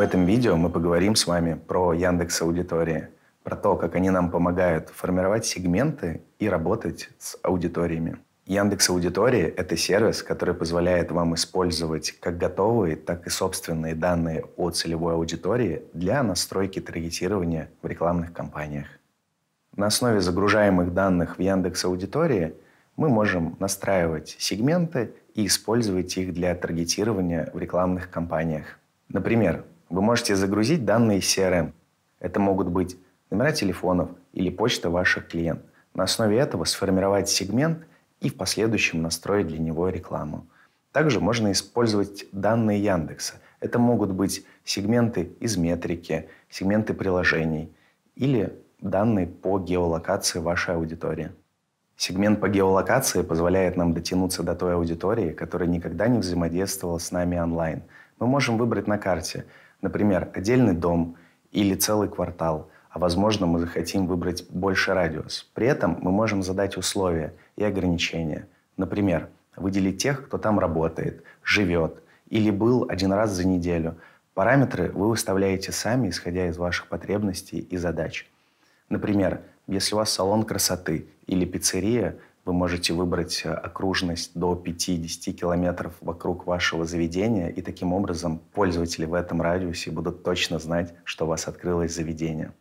В этом видео мы поговорим с вами про Яндекс Аудитории, про то, как они нам помогают формировать сегменты и работать с аудиториями. Яндекс Аудитории – это сервис, который позволяет вам использовать как готовые, так и собственные данные о целевой аудитории для настройки таргетирования в рекламных кампаниях. На основе загружаемых данных в Яндекс Аудитории мы можем настраивать сегменты и использовать их для таргетирования в рекламных кампаниях. Например, вы можете загрузить данные CRM. Это могут быть номера телефонов или почта ваших клиентов. На основе этого сформировать сегмент и в последующем настроить для него рекламу. Также можно использовать данные Яндекса. Это могут быть сегменты из метрики, сегменты приложений или данные по геолокации вашей аудитории. Сегмент по геолокации позволяет нам дотянуться до той аудитории, которая никогда не взаимодействовала с нами онлайн. Мы можем выбрать на карте – например, отдельный дом или целый квартал, а возможно мы захотим выбрать больше радиус. При этом мы можем задать условия и ограничения. Например, выделить тех, кто там работает, живет или был один раз за неделю. Параметры вы выставляете сами, исходя из ваших потребностей и задач. Например, если у вас салон красоты или пиццерия – вы можете выбрать э, окружность до 5-10 километров вокруг вашего заведения, и таким образом пользователи в этом радиусе будут точно знать, что у вас открылось заведение.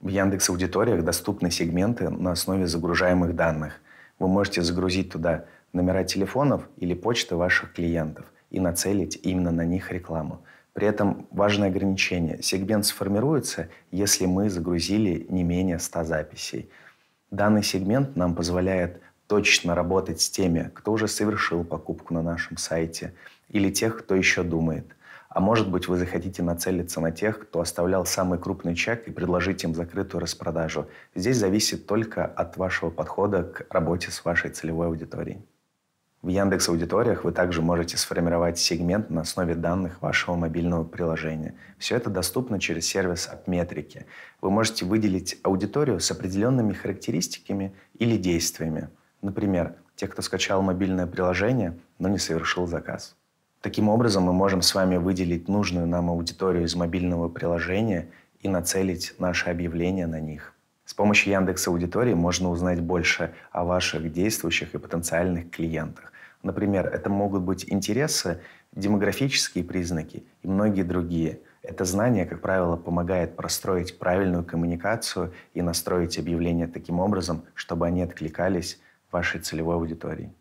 В Яндекс Аудиториях доступны сегменты на основе загружаемых данных. Вы можете загрузить туда номера телефонов или почты ваших клиентов и нацелить именно на них рекламу. При этом важное ограничение. Сегмент сформируется, если мы загрузили не менее 100 записей. Данный сегмент нам позволяет точечно работать с теми, кто уже совершил покупку на нашем сайте или тех, кто еще думает. А может быть, вы захотите нацелиться на тех, кто оставлял самый крупный чек и предложить им закрытую распродажу. Здесь зависит только от вашего подхода к работе с вашей целевой аудиторией. В Яндекс Аудиториях вы также можете сформировать сегмент на основе данных вашего мобильного приложения. Все это доступно через сервис Апметрики. Вы можете выделить аудиторию с определенными характеристиками или действиями – Например, те, кто скачал мобильное приложение, но не совершил заказ. Таким образом, мы можем с вами выделить нужную нам аудиторию из мобильного приложения и нацелить наше объявление на них. С помощью Яндекс Аудитории можно узнать больше о ваших действующих и потенциальных клиентах. Например, это могут быть интересы, демографические признаки и многие другие. Это знание, как правило, помогает простроить правильную коммуникацию и настроить объявления таким образом, чтобы они откликались вашей целевой аудитории.